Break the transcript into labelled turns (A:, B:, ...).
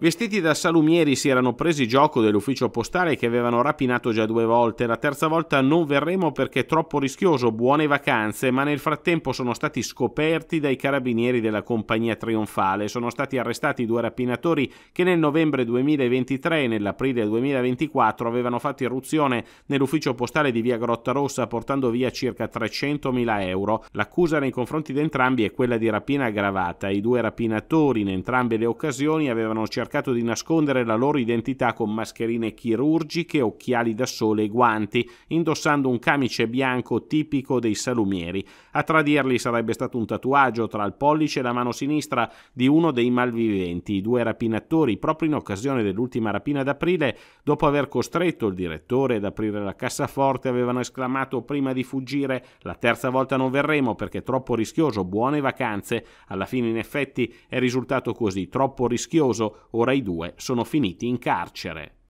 A: Vestiti da salumieri si erano presi gioco dell'ufficio postale che avevano rapinato già due volte, la terza volta non verremo perché è troppo rischioso, buone vacanze, ma nel frattempo sono stati scoperti dai carabinieri della compagnia trionfale, sono stati arrestati due rapinatori che nel novembre 2023 e nell'aprile 2024 avevano fatto irruzione nell'ufficio postale di via Grotta Rossa portando via circa 300.000 euro. L'accusa nei confronti di entrambi è quella di rapina aggravata, i due rapinatori in entrambe le occasioni avevano cercato cercato di nascondere la loro identità con mascherine chirurgiche, occhiali da sole e guanti, indossando un camice bianco tipico dei salumieri. A tradirli sarebbe stato un tatuaggio tra il pollice e la mano sinistra di uno dei malviventi. I due rapinatori, proprio in occasione dell'ultima rapina d'aprile, dopo aver costretto il direttore ad aprire la cassaforte, avevano esclamato prima di fuggire: La terza volta non verremo perché è troppo rischioso. Buone vacanze. Alla fine, in effetti, è risultato così: troppo rischioso Ora i due sono finiti in carcere.